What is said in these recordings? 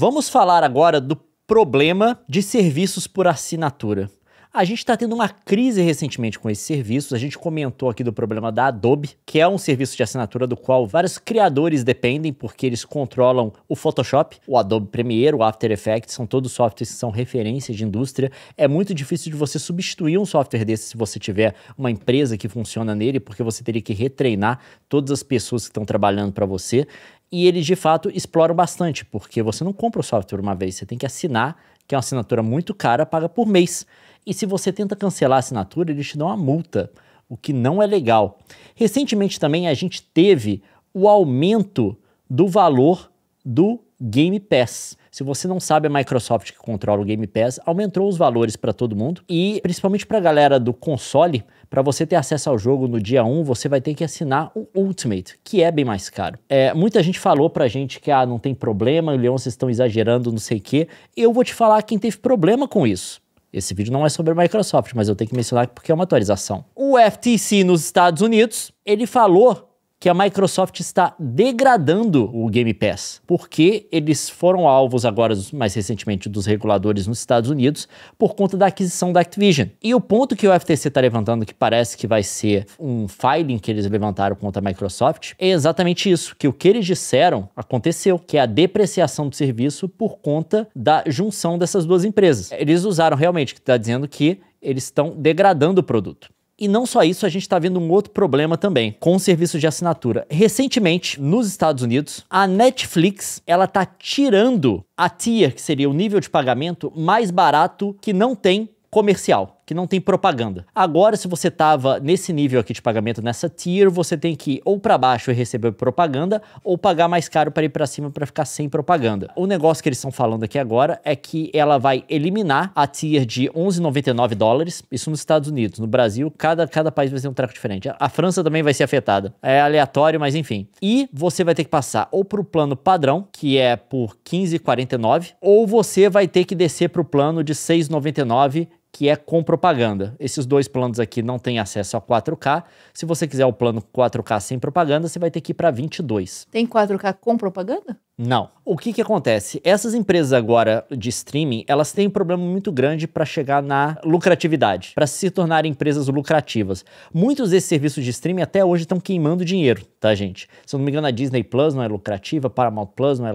Vamos falar agora do problema de serviços por assinatura. A gente está tendo uma crise recentemente com esses serviços. A gente comentou aqui do problema da Adobe, que é um serviço de assinatura do qual vários criadores dependem, porque eles controlam o Photoshop, o Adobe Premiere, o After Effects, são todos softwares que são referência de indústria. É muito difícil de você substituir um software desse se você tiver uma empresa que funciona nele, porque você teria que retreinar todas as pessoas que estão trabalhando para você. E eles de fato exploram bastante, porque você não compra o software uma vez, você tem que assinar, que é uma assinatura muito cara, paga por mês. E se você tenta cancelar a assinatura, eles te dão uma multa, o que não é legal. Recentemente também a gente teve o aumento do valor do Game Pass. Se você não sabe, a Microsoft que controla o Game Pass aumentou os valores para todo mundo e principalmente para a galera do console para você ter acesso ao jogo no dia 1, você vai ter que assinar o Ultimate, que é bem mais caro. É, muita gente falou pra gente que ah, não tem problema, o Leon vocês estão exagerando, não sei o quê. Eu vou te falar quem teve problema com isso. Esse vídeo não é sobre a Microsoft, mas eu tenho que mencionar porque é uma atualização. O FTC nos Estados Unidos, ele falou que a Microsoft está degradando o Game Pass, porque eles foram alvos agora, mais recentemente, dos reguladores nos Estados Unidos por conta da aquisição da Activision. E o ponto que o FTC está levantando, que parece que vai ser um filing que eles levantaram contra a Microsoft, é exatamente isso, que o que eles disseram aconteceu, que é a depreciação do serviço por conta da junção dessas duas empresas. Eles usaram realmente, que está dizendo que eles estão degradando o produto. E não só isso, a gente está vendo um outro problema também com o serviço de assinatura. Recentemente, nos Estados Unidos, a Netflix ela está tirando a tier, que seria o nível de pagamento mais barato que não tem comercial que não tem propaganda. Agora, se você estava nesse nível aqui de pagamento, nessa tier, você tem que ir ou para baixo e receber propaganda, ou pagar mais caro para ir para cima para ficar sem propaganda. O negócio que eles estão falando aqui agora é que ela vai eliminar a tier de 11,99 dólares, isso nos Estados Unidos. No Brasil, cada, cada país vai ser um treco diferente. A França também vai ser afetada. É aleatório, mas enfim. E você vai ter que passar ou para o plano padrão, que é por 15,49, ou você vai ter que descer para o plano de 6,99 que é com propaganda. Esses dois planos aqui não têm acesso a 4K. Se você quiser o plano 4K sem propaganda, você vai ter que ir para 22. Tem 4K com propaganda? Não. O que, que acontece? Essas empresas agora de streaming, elas têm um problema muito grande para chegar na lucratividade, para se tornarem empresas lucrativas. Muitos desses serviços de streaming até hoje estão queimando dinheiro, tá, gente? Se eu não me engano, a Disney Plus não é lucrativa, a Paramount Plus não é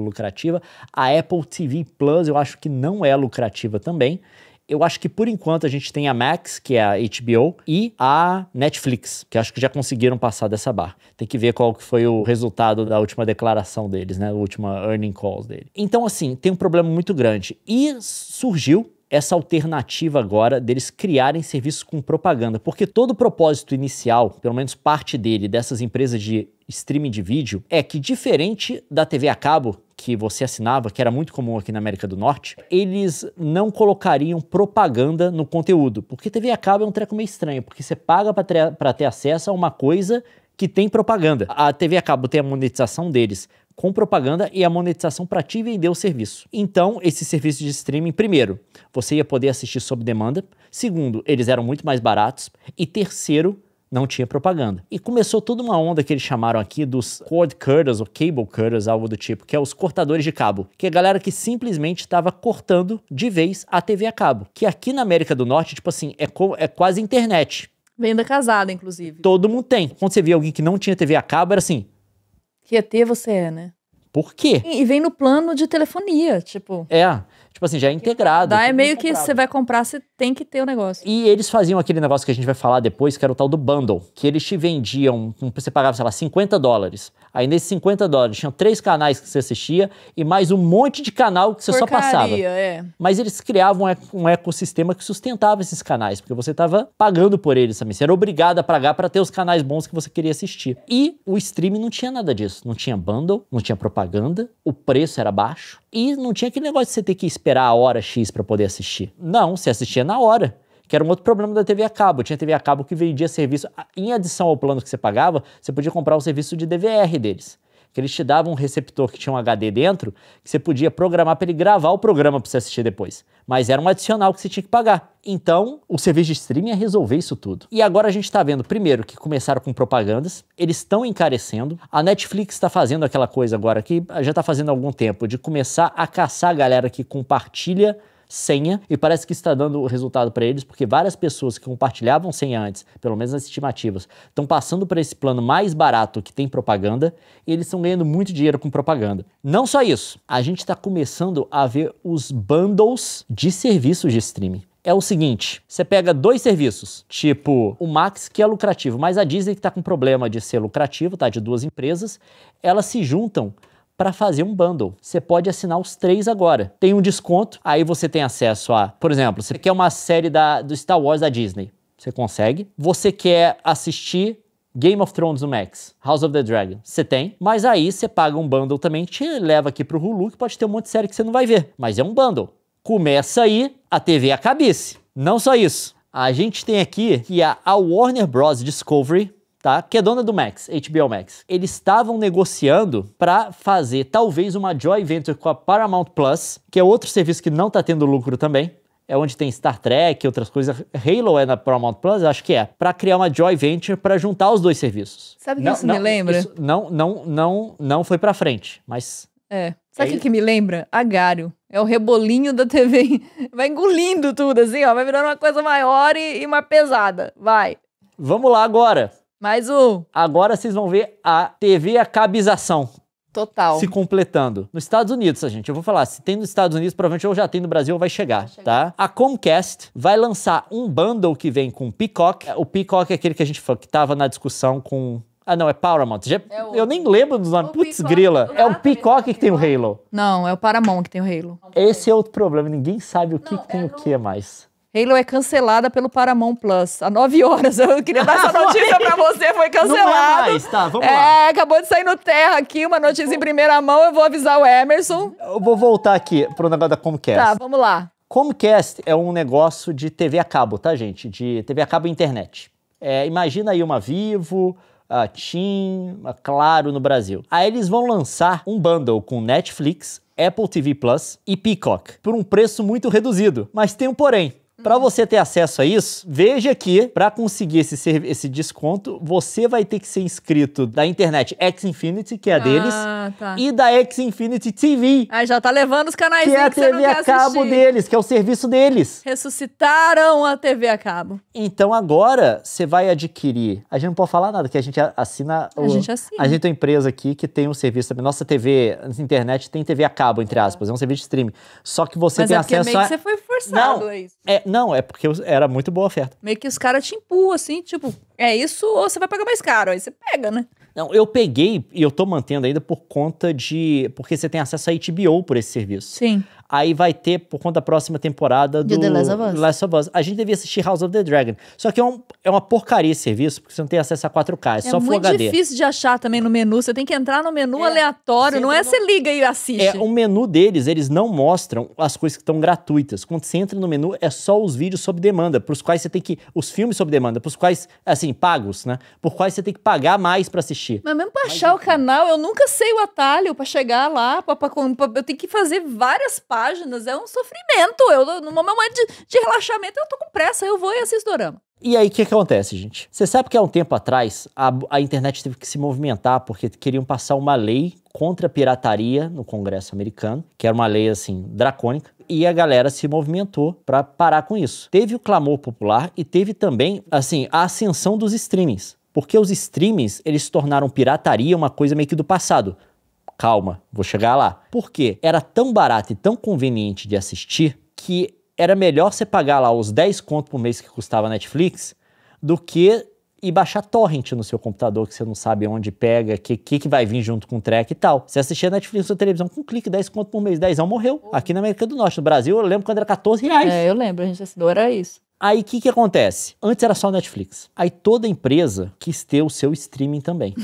lucrativa, a Apple TV Plus eu acho que não é lucrativa também. Eu acho que por enquanto a gente tem a Max, que é a HBO, e a Netflix, que acho que já conseguiram passar dessa barra. Tem que ver qual que foi o resultado da última declaração deles, né? A última earning calls dele. Então, assim, tem um problema muito grande. E surgiu essa alternativa agora deles criarem serviços com propaganda, porque todo o propósito inicial, pelo menos parte dele, dessas empresas de streaming de vídeo, é que diferente da TV a cabo, que você assinava, que era muito comum aqui na América do Norte, eles não colocariam propaganda no conteúdo. Porque TV a cabo é um treco meio estranho, porque você paga para ter acesso a uma coisa que tem propaganda. A TV a cabo tem a monetização deles com propaganda e a monetização para te vender o serviço. Então, esse serviço de streaming, primeiro, você ia poder assistir sob demanda. Segundo, eles eram muito mais baratos. E terceiro, não tinha propaganda. E começou toda uma onda que eles chamaram aqui dos cord cutters ou cable cutters, algo do tipo, que é os cortadores de cabo, que é a galera que simplesmente estava cortando de vez a TV a cabo, que aqui na América do Norte, tipo assim, é, é quase internet. Venda casada, inclusive. Todo mundo tem. Quando você via alguém que não tinha TV a cabo, era assim... Que ET você é, né? Por quê? E vem no plano de telefonia, tipo... É. Tipo assim, já é integrado. Dá é, é meio que você vai comprar, você tem que ter o negócio. E eles faziam aquele negócio que a gente vai falar depois, que era o tal do bundle, que eles te vendiam, você pagava, sei lá, 50 dólares. Aí nesses 50 dólares tinham três canais que você assistia e mais um monte de canal que você Porcaria, só passava. É. Mas eles criavam um ecossistema que sustentava esses canais, porque você estava pagando por eles também. Você era obrigado a pagar para ter os canais bons que você queria assistir. E o streaming não tinha nada disso. Não tinha bundle, não tinha propaganda, o preço era baixo e não tinha aquele negócio de você ter que esperar a hora X para poder assistir. Não, você assistia na hora. Que era um outro problema da TV a cabo. Tinha TV a cabo que vendia serviço, em adição ao plano que você pagava, você podia comprar o serviço de DVR deles que eles te davam um receptor que tinha um HD dentro, que você podia programar para ele gravar o programa para você assistir depois. Mas era um adicional que você tinha que pagar. Então, o serviço de streaming ia resolver isso tudo. E agora a gente está vendo, primeiro, que começaram com propagandas, eles estão encarecendo. A Netflix está fazendo aquela coisa agora que já está fazendo há algum tempo, de começar a caçar a galera que compartilha senha e parece que está dando resultado para eles, porque várias pessoas que compartilhavam senha antes, pelo menos nas estimativas, estão passando para esse plano mais barato que tem propaganda e eles estão ganhando muito dinheiro com propaganda. Não só isso, a gente está começando a ver os bundles de serviços de streaming é o seguinte: você pega dois serviços, tipo o Max, que é lucrativo, mas a Disney, que está com problema de ser lucrativo, tá? De duas empresas, elas se juntam para fazer um bundle. Você pode assinar os três agora. Tem um desconto, aí você tem acesso a, por exemplo, você quer uma série da, do Star Wars da Disney. Você consegue. Você quer assistir Game of Thrones no Max, House of the Dragon, você tem, mas aí você paga um bundle também, te leva aqui pro Hulu, que pode ter um monte de série que você não vai ver, mas é um bundle. Começa aí a TV a cabeça. Não só isso. A gente tem aqui que a Warner Bros. Discovery tá? Que é dona do Max, HBO Max. Eles estavam negociando para fazer talvez uma joint venture com a Paramount Plus, que é outro serviço que não tá tendo lucro também é onde tem Star Trek e outras coisas. Halo é na Paramount Plus, acho que é. Para criar uma joint venture para juntar os dois serviços. Sabe o que isso não, me lembra? Isso não, não, não, não foi para frente, mas é. é Sabe o é que, que, me lembra? Agário. É o rebolinho da TV. Vai engolindo tudo assim, ó, vai virando uma coisa maior e, e mais pesada. Vai. Vamos lá agora mais um. Agora vocês vão ver a TV a cabização. Total. Se completando. Nos Estados Unidos, a tá, gente, eu vou falar, se tem nos Estados Unidos, provavelmente ou já tem no Brasil ou vai chegar, vai tá? chegar, tá? A Comcast vai lançar um bundle que vem com Peacock. É, o Peacock é aquele que a gente falou, que tava na discussão com ah, não, é Paramount. Já, é o, eu nem lembro dos nomes. Putz, grila. É o ah, Peacock tá que tem o Halo. Não, é o Paramount que tem o Halo. Esse é outro problema. Ninguém sabe o que, não, que tem é o que mais. Halo é cancelada pelo Paramount Plus. Há nove horas. Eu queria dar essa notícia é. pra você, foi cancelado. Não é mais, tá, vamos é, lá. acabou de sair no Terra aqui, uma notícia em primeira mão, eu vou avisar o Emerson. Eu vou voltar aqui pro negócio da Comcast. Tá, vamos lá. Comcast é um negócio de TV a cabo, tá, gente? De TV a cabo e internet. É, imagina aí uma Vivo, a TIM, a Claro no Brasil. Aí eles vão lançar um bundle com Netflix, Apple TV Plus e Peacock por um preço muito reduzido. Mas tem um porém. Para uhum. você ter acesso a isso, veja que para conseguir esse, esse desconto, você vai ter que ser inscrito da internet X Infinity, que é a deles, ah, tá. e da X Infinity TV. Aí ah, já tá levando os canais que, que é a TV a cabo deles, que é o serviço deles. Ressuscitaram a TV a cabo. Então agora você vai adquirir. A gente não pode falar nada, que a gente assina. O... a gente assina. A gente tem uma empresa aqui que tem um serviço também. Nossa TV, internet tem TV a cabo, entre tá. aspas, é um serviço de streaming. Só que você Mas tem é acesso meio a. Que você foi forçado, não, é isso. É, não, é porque era muito boa a oferta. Meio que os caras te empurram, assim, tipo, é isso ou você vai pagar mais caro? Aí você pega, né? Não, eu peguei e eu tô mantendo ainda por conta de. Porque você tem acesso a HBO por esse serviço. Sim. Aí vai ter, por conta da próxima temporada do The Last of Us. Last of Us. A gente devia assistir House of the Dragon. Só que é, um, é uma porcaria esse serviço, porque você não tem acesso a 4K, é, é só Full HD. É muito difícil de achar também no menu. Você tem que entrar no menu é, aleatório, não é você liga e assiste. É, o menu deles, eles não mostram as coisas que estão gratuitas. Quando você entra no menu, é só os vídeos sob demanda, para os quais você tem que... Os filmes sob demanda, para os quais, assim, pagos, né? Por quais você tem que pagar mais para assistir. Mas mesmo para achar o canal, eu nunca sei o atalho para chegar lá, pra, pra, pra, eu tenho que fazer várias partes páginas, é um sofrimento. Eu, no meu momento de, de relaxamento, eu tô com pressa, eu vou e assisto dorama. E aí, o que, que, acontece, gente? Você sabe que há um tempo atrás a, a, internet teve que se movimentar porque queriam passar uma lei contra a pirataria no Congresso americano, que era uma lei assim dracônica, e a galera se movimentou para parar com isso. Teve o clamor popular e teve também, assim, a ascensão dos streamings. Porque os streamings, eles tornaram pirataria uma coisa meio que do passado calma, vou chegar lá. Porque era tão barato e tão conveniente de assistir que era melhor você pagar lá os 10 contos por mês que custava a Netflix do que ir baixar torrent no seu computador que você não sabe onde pega, o que, que, que, vai vir junto com o track e tal. Você assistia Netflix na televisão com um clique, 10 contos por mês, 10 morreu. Aqui na América do Norte, no Brasil, eu lembro quando era 14 reais. É, eu lembro, a gente assinou, era isso. Aí o que, que acontece? Antes era só Netflix. Aí toda empresa quis ter o seu streaming também.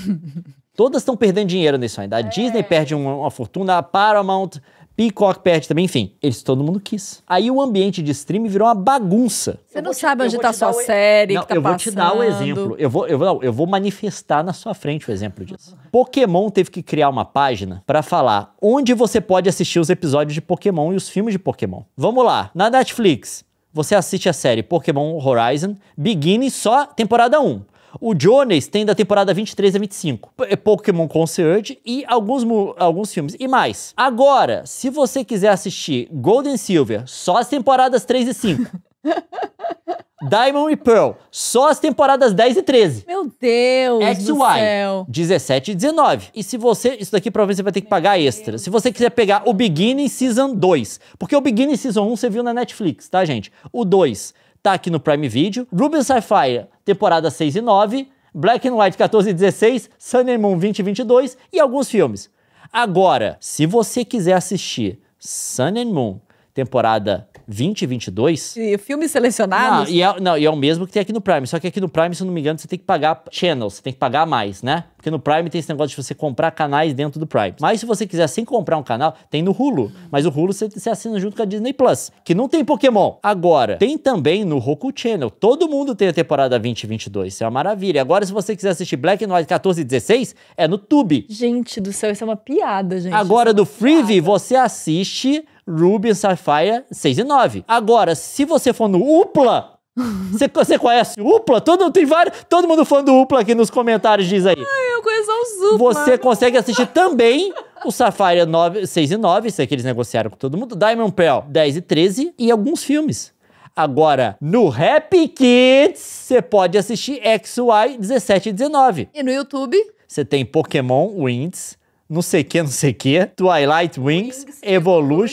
Todas estão perdendo dinheiro nisso ainda. A é. Disney perde uma, uma fortuna, a Paramount, Peacock perde também, enfim. Eles todo mundo quis. Aí o ambiente de streaming virou uma bagunça. Você não sabe onde está sua o... série, não, que tá eu passando. Eu vou te dar o um exemplo. Eu vou, eu, vou, eu vou manifestar na sua frente o exemplo disso. Pokémon teve que criar uma página para falar onde você pode assistir os episódios de Pokémon e os filmes de Pokémon. Vamos lá. Na Netflix, você assiste a série Pokémon Horizon, Beginning só temporada 1. O Jones tem da temporada 23 a 25. É Pokémon Concert e alguns, alguns filmes. E mais. Agora, se você quiser assistir Golden Silver, só as temporadas 3 e 5. Diamond e Pearl, só as temporadas 10 e 13. Meu Deus XY, do céu. 17 e 19. E se você... Isso daqui provavelmente você vai ter que pagar extra. Se você quiser pegar o Beginning Season 2. Porque o Beginning Season 1 você viu na Netflix, tá, gente? O 2 tá aqui no Prime Video. Ruben Sapphire, temporada 6 e 9, Black and White 14 e 16, Sun and Moon 20 e 22 e alguns filmes. Agora, se você quiser assistir Sun and Moon temporada 2022. E filmes selecionados? Não e, é, não, e é o mesmo que tem aqui no Prime. Só que aqui no Prime, se eu não me engano, você tem que pagar channels, você tem que pagar mais, né? Porque no Prime tem esse negócio de você comprar canais dentro do Prime. Mas se você quiser sem comprar um canal, tem no Hulu. Mas o Hulu você, você assina junto com a Disney Plus, que não tem Pokémon. Agora, tem também no Roku Channel. Todo mundo tem a temporada 2022. Isso é uma maravilha. Agora, se você quiser assistir Black and White 14 e 16, é no Tube. Gente do céu, isso é uma piada, gente. Agora, é do Freevee, você assiste Ruby e Sapphire 6 e 9. Agora, se você for no Upla, você, você conhece Upla? Todo, tem vários, todo mundo fã do Upla aqui nos comentários diz aí. Ai, eu conheço os Upla. Você consegue assistir também o Sapphire 9, 6 e 9, isso é que eles negociaram com todo mundo, Diamond Pearl 10 e 13 e alguns filmes. Agora, no Happy Kids, você pode assistir XY 17 e 19. E no YouTube? Você tem Pokémon Winds, não sei que, não sei que, Twilight Wings, Wings Evolution,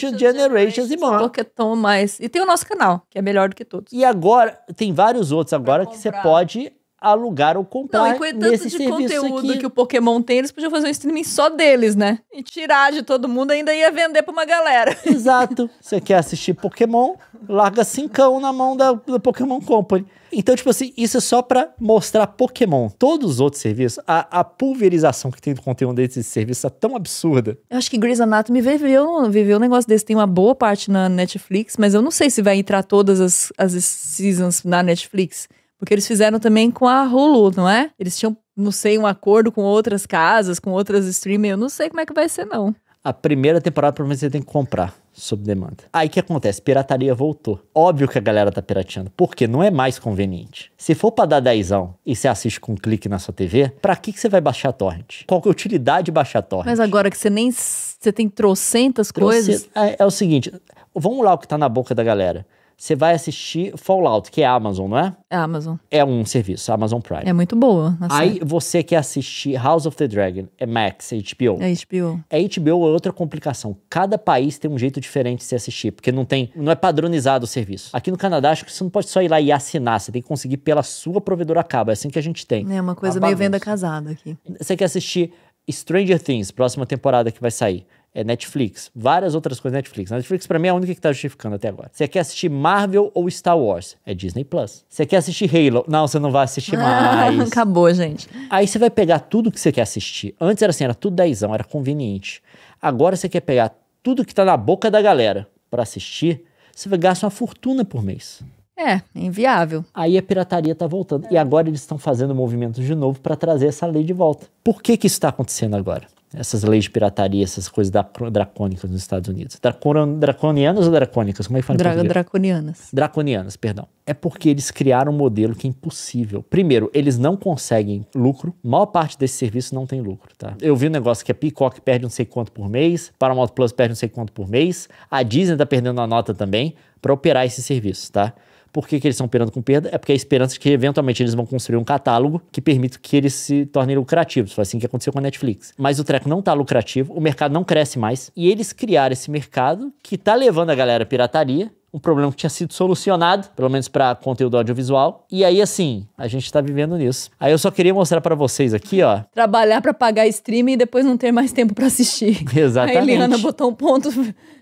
Evolution Generations, Generations e mais. tão mais. E tem o nosso canal, que é melhor do que todos. E agora, tem vários outros agora que você pode alugar ou comprar. Não, e com de conteúdo aqui. que o Pokémon tem, eles podiam fazer um streaming só deles, né? E tirar de todo mundo, ainda ia vender pra uma galera. Exato. Você quer assistir Pokémon, larga cincão na mão da, da Pokémon Company. Então, tipo assim, isso é só para mostrar Pokémon. Todos os outros serviços, a, a pulverização que tem do conteúdo desses serviços é tão absurda. Eu acho que Grey's Anatomy viveu, viveu um negócio desse. Tem uma boa parte na Netflix, mas eu não sei se vai entrar todas as, as seasons na Netflix. Porque eles fizeram também com a Hulu, não é? Eles tinham, não sei, um acordo com outras casas, com outras streaming. Eu não sei como é que vai ser, não. A primeira temporada, provavelmente, você tem que comprar sob demanda. Aí o que acontece? Pirataria voltou. Óbvio que a galera tá pirateando, porque não é mais conveniente. Se for pra dar dezão e você assiste com um clique na sua TV, pra que, que você vai baixar a torrent? Qual que é a utilidade de baixar a torrent? Mas agora que você nem... Você tem trocentas Troce... coisas... É, é o seguinte, vamos lá o que tá na boca da galera você vai assistir Fallout, que é Amazon, não é? É Amazon. É um serviço, Amazon Prime. É muito boa. Aí você quer assistir House of the Dragon, é Max, é HBO. É HBO. É HBO é outra complicação. Cada país tem um jeito diferente de se assistir, porque não tem, não é padronizado o serviço. Aqui no Canadá, acho que você não pode só ir lá e assinar, você tem que conseguir pela sua provedora cabo, é assim que a gente tem. É uma coisa meio venda casada aqui. Você quer assistir Stranger Things, próxima temporada que vai sair é Netflix, várias outras coisas Netflix. Netflix para mim é a única que tá justificando até agora. Você quer assistir Marvel ou Star Wars? É Disney Plus. Você quer assistir Halo? Não, você não vai assistir ah, mais. Acabou, gente. Aí você vai pegar tudo que você quer assistir. Antes era assim, era tudo dezão, era conveniente. Agora você quer pegar tudo que tá na boca da galera para assistir, você vai gastar uma fortuna por mês. É, inviável. Aí a pirataria tá voltando. É. E agora eles estão fazendo movimentos de novo para trazer essa lei de volta. Por que que isso tá acontecendo agora? essas leis de pirataria, essas coisas dracônicas nos Estados Unidos. Dracon, draconianas ou dracônicas? Como é que fala Dra Draconianas. Draconianas, perdão. É porque eles criaram um modelo que é impossível. Primeiro, eles não conseguem lucro. A maior parte desse serviço não tem lucro, tá? Eu vi um negócio que a é Peacock perde não sei quanto por mês, Paramount Plus perde não sei quanto por mês, a Disney tá perdendo a nota também para operar esse serviço, tá? Por que, que eles estão operando com perda? É porque a esperança de que eventualmente eles vão construir um catálogo que permita que eles se tornem lucrativos. Foi assim que aconteceu com a Netflix. Mas o treco não está lucrativo, o mercado não cresce mais. E eles criaram esse mercado que está levando a galera à pirataria, um problema que tinha sido solucionado, pelo menos para conteúdo audiovisual. E aí, assim, a gente está vivendo nisso. Aí eu só queria mostrar para vocês aqui, ó. Trabalhar para pagar streaming e depois não ter mais tempo para assistir. Exatamente. A Eliana botou um ponto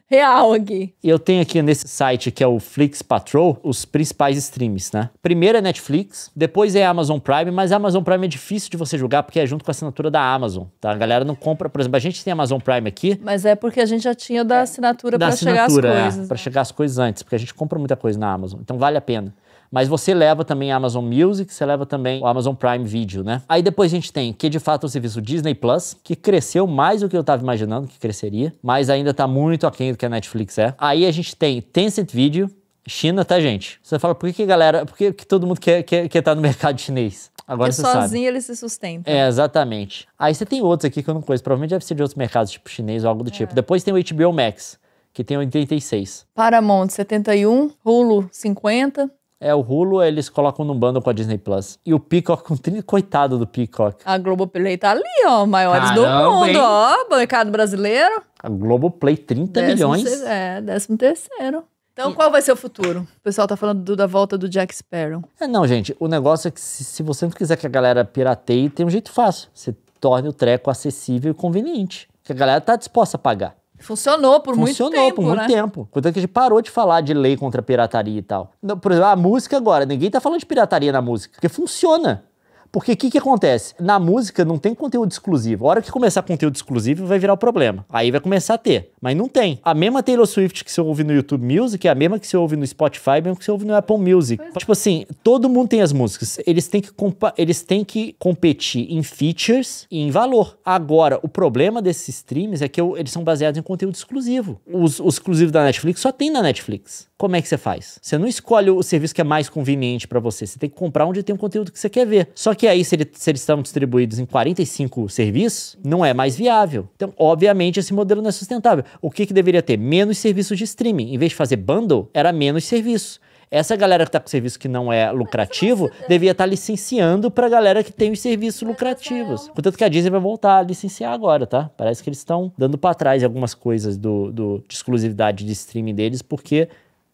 real aqui. E eu tenho aqui nesse site que é o Flix Patrol os principais streams, né? Primeiro é Netflix, depois é Amazon Prime, mas Amazon Prime é difícil de você julgar porque é junto com a assinatura da Amazon, tá? A galera não compra, por exemplo, a gente tem Amazon Prime aqui. Mas é porque a gente já tinha da é, assinatura é, para né? chegar as coisas. É, né? para chegar as coisas antes, porque a gente compra muita coisa na Amazon, então vale a pena. Mas você leva também a Amazon Music, você leva também o Amazon Prime Video, né? Aí depois a gente tem, que de fato é o serviço Disney Plus, que cresceu mais do que eu estava imaginando que cresceria, mas ainda está muito aquém do que a Netflix é. Aí a gente tem Tencent Video, China, tá, gente? Você fala, por que, que galera, por que, que todo mundo quer estar quer, quer tá no mercado chinês? Agora Porque é sozinho sabe. ele se sustenta. É, exatamente. Aí você tem outros aqui que eu não conheço. Provavelmente deve ser de outros mercados, tipo chinês ou algo do é. tipo. Depois tem o HBO Max, que tem 86. Paramount, 71. Hulu, 50. É, o Hulu eles colocam num bando com a Disney Plus. E o Peacock com 30. Coitado do Peacock. A Globoplay tá ali, ó. Maiores Caramba, do mundo, hein? ó. Mercado brasileiro. A Globoplay, 30 décimo milhões. é, 13 terceiro. Então, e... qual vai ser o futuro? O pessoal tá falando do, da volta do Jack Sparrow. É, não, gente. O negócio é que se, se você não quiser que a galera pirateie, tem um jeito fácil. Você torne o treco acessível e conveniente. Que a galera tá disposta a pagar. Funcionou por Funcionou muito tempo. Funcionou por muito né? tempo. Portanto, que a gente parou de falar de lei contra a pirataria e tal. Por exemplo, a música agora, ninguém tá falando de pirataria na música, porque funciona. Porque o que, que acontece? Na música não tem conteúdo exclusivo. A hora que começar conteúdo exclusivo vai virar o problema. Aí vai começar a ter. Mas não tem. A mesma Taylor Swift que você ouve no YouTube Music é a mesma que você ouve no Spotify, a mesma que você ouve no Apple Music. É. Tipo assim, todo mundo tem as músicas. Eles têm, que eles têm que competir em features e em valor. Agora, o problema desses streams é que eu, eles são baseados em conteúdo exclusivo. Os, os exclusivos da Netflix só tem na Netflix. Como é que você faz? Você não escolhe o serviço que é mais conveniente para você. Você tem que comprar onde tem o conteúdo que você quer ver. Só que que aí, se, ele, se eles estão distribuídos em 45 serviços, não é mais viável. Então, obviamente, esse modelo não é sustentável. O que, que deveria ter? Menos serviços de streaming. Em vez de fazer bundle, era menos serviço essa galera que está com serviço que não é, é lucrativo devia estar tá licenciando para a galera que tem os serviços é lucrativos. Portanto que a Disney vai voltar a licenciar agora, tá? Parece que eles estão dando para trás algumas coisas do, do, de exclusividade de streaming deles, porque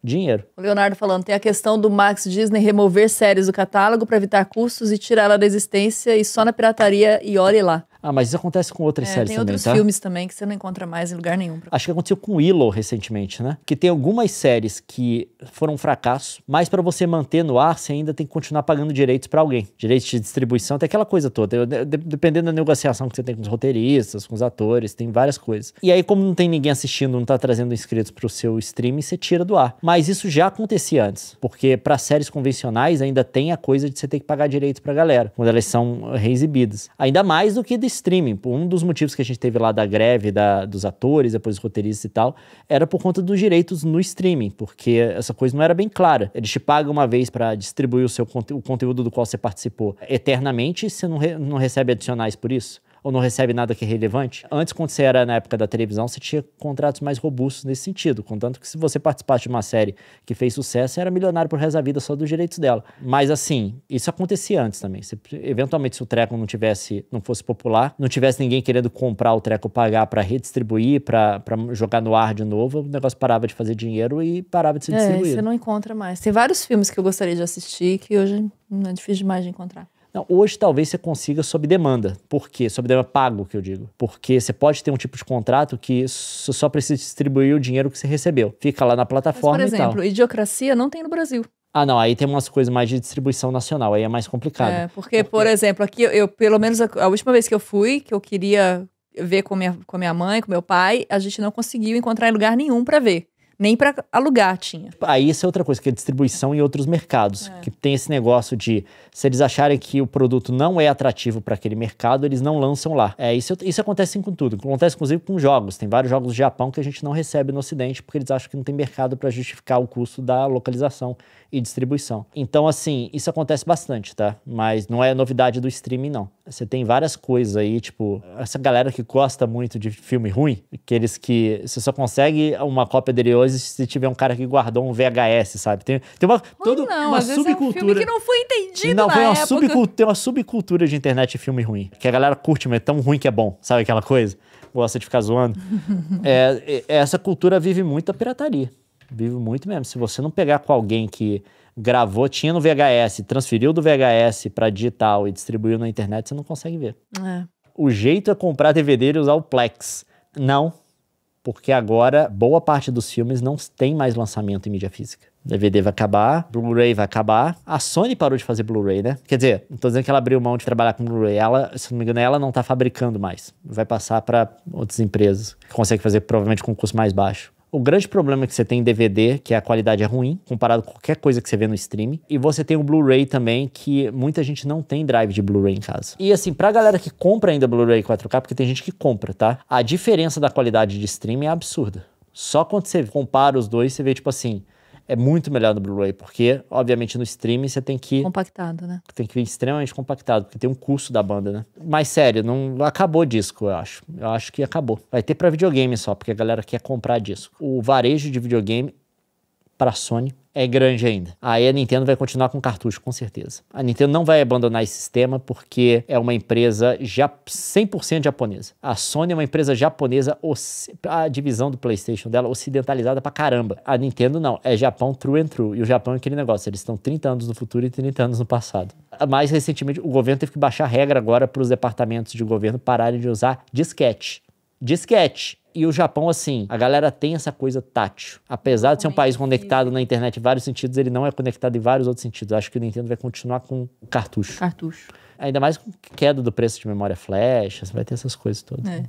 dinheiro. O Leonardo falando, tem a questão do Max Disney remover séries do catálogo para evitar custos e tirá-la da existência e só na pirataria e olhe lá. Ah, mas isso acontece com outras é, séries tem outros tá? filmes também que você não encontra mais em lugar nenhum. Acho que aconteceu com Willow recentemente, né? Que tem algumas séries que foram um fracasso, mas para você manter no ar, você ainda tem que continuar pagando direitos para alguém. Direitos de distribuição, tem aquela coisa toda. Dependendo da negociação que você tem com os roteiristas, com os atores, tem várias coisas. E aí, como não tem ninguém assistindo, não tá trazendo inscritos pro seu streaming, você tira do ar. Mas isso já acontecia antes, porque para séries convencionais ainda tem a coisa de você ter que pagar direitos pra galera, quando elas são reexibidas. Ainda mais do que de streaming. Um dos motivos que a gente teve lá da greve da, dos atores, depois dos roteiristas e tal, era por conta dos direitos no streaming, porque essa coisa não era bem clara. Eles te pagam uma vez para distribuir o seu o conteúdo do qual você participou eternamente e você não, re não recebe adicionais por isso ou não recebe nada que é relevante. Antes, quando você era na época da televisão, você tinha contratos mais robustos nesse sentido, contanto que se você participasse de uma série que fez sucesso, você era milionário por resto da vida só dos direitos dela. Mas assim, isso acontecia antes também. Se, eventualmente, se o treco não tivesse, não fosse popular, não tivesse ninguém querendo comprar o treco, pagar para redistribuir, para jogar no ar de novo, o negócio parava de fazer dinheiro e parava de ser é, distribuído. Você não encontra mais. Tem vários filmes que eu gostaria de assistir que hoje não é difícil demais de encontrar. Não, hoje talvez você consiga sob demanda. Por quê? Sob demanda pago, que eu digo. Porque você pode ter um tipo de contrato que só precisa distribuir o dinheiro que você recebeu. Fica lá na plataforma Mas, por exemplo, idiocracia não tem no Brasil. Ah, não, aí tem umas coisas mais de distribuição nacional, aí é mais complicado. É, porque, porque... por exemplo, aqui eu, eu pelo menos a, a última vez que eu fui, que eu queria ver com minha, com minha mãe, com meu pai, a gente não conseguiu encontrar em lugar nenhum para ver nem para alugar tinha. Aí isso é outra coisa, que é distribuição em outros mercados, é. que tem esse negócio de se eles acharem que o produto não é atrativo para aquele mercado, eles não lançam lá. É, isso, isso acontece com tudo, acontece inclusive com jogos. Tem vários jogos do Japão que a gente não recebe no Ocidente porque eles acham que não tem mercado para justificar o custo da localização e distribuição. Então, assim, isso acontece bastante, tá? Mas não é novidade do streaming, não. Você tem várias coisas aí, tipo, essa galera que gosta muito de filme ruim, aqueles que você só consegue uma cópia dele hoje hoje se tiver um cara que guardou um VHS, sabe? Tem, tem uma, toda não, uma subcultura. É um que não foi entendido não, na foi uma época. Subcultura, tem uma subcultura de internet e filme ruim. Que a galera curte, mas é tão ruim que é bom, sabe aquela coisa? Gosta de ficar zoando. É, é, essa cultura vive muito a pirataria. Vive muito mesmo. Se você não pegar com alguém que gravou, tinha no VHS, transferiu do VHS para digital e distribuiu na internet, você não consegue ver. É. O jeito é comprar DVD e usar o Plex. Não, porque agora boa parte dos filmes não tem mais lançamento em mídia física. DVD vai acabar, Blu-ray vai acabar. A Sony parou de fazer Blu-ray, né? Quer dizer, não tô dizendo que ela abriu mão de trabalhar com Blu-ray. Ela, se não me engano, ela não tá fabricando mais. Vai passar para outras empresas que conseguem fazer provavelmente com um custo mais baixo. O grande problema é que você tem em DVD, que a qualidade é ruim, comparado com qualquer coisa que você vê no stream. E você tem o Blu-ray também, que muita gente não tem drive de Blu-ray em casa. E assim, pra galera que compra ainda Blu-ray 4K, porque tem gente que compra, tá? A diferença da qualidade de stream é absurda. Só quando você compara os dois, você vê, tipo assim, é muito melhor no Blu-ray, porque, obviamente, no streaming você tem que. Compactado, né? Tem que ir extremamente compactado, porque tem um custo da banda, né? Mas sério, não acabou disco, eu acho. Eu acho que acabou. Vai ter para videogame só, porque a galera quer comprar disco. O varejo de videogame para Sony é grande ainda. Aí a Nintendo vai continuar com cartucho, com certeza. A Nintendo não vai abandonar esse sistema porque é uma empresa já 100% japonesa. A Sony é uma empresa japonesa, a divisão do PlayStation dela ocidentalizada pra caramba. A Nintendo não, é Japão true and true. E o Japão é aquele negócio, eles estão 30 anos no futuro e 30 anos no passado. Mais recentemente, o governo teve que baixar a regra agora para os departamentos de governo pararem de usar disquete. Disquete e o Japão, assim, a galera tem essa coisa tátil. Apesar de ser um país é conectado na internet em vários sentidos, ele não é conectado em vários outros sentidos. acho que o Nintendo vai continuar com cartucho. Cartucho. Ainda mais com queda do preço de memória flash, você vai ter essas coisas todas. É. Né?